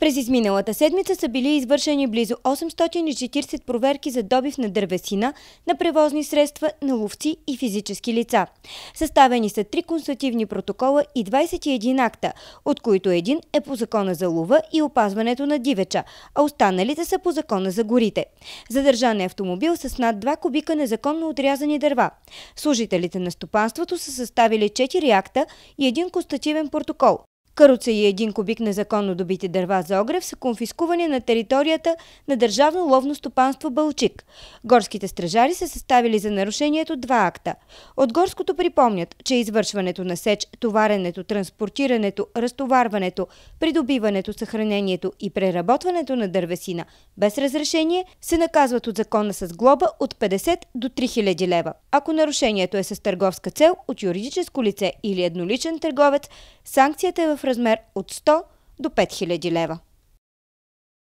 През изминалата седмица са били извършени близо 840 проверки за добив на дървесина, на превозни средства, на ловци и физически лица. Съставени са три констативни протокола и 21 акта, от които един е по закона за лова и опазването на дивеча, а останалите са по закона за горите. Задържан е автомобил с над 2 кубика незаконно отрязани дърва. Служителите на стопанството са съставили 4 акта и един констативен протокол, Каруца и един кубик незаконно добити дърва за огрев са конфискувани на територията на Държавно ловно стопанство Бълчик. Горските стражари са съставили за нарушението два акта. От горското припомнят, че извършването на сеч, товаренето, транспортирането, разтоварването, придобиването, съхранението и преработването на дървесина без разрешение се наказват от закона с глоба от 50 до 3000 лева. Ако нарушението е с търговска цел от юридическо лице или едноличен търговец, санкцията е в размер от 100 до 5000 лева.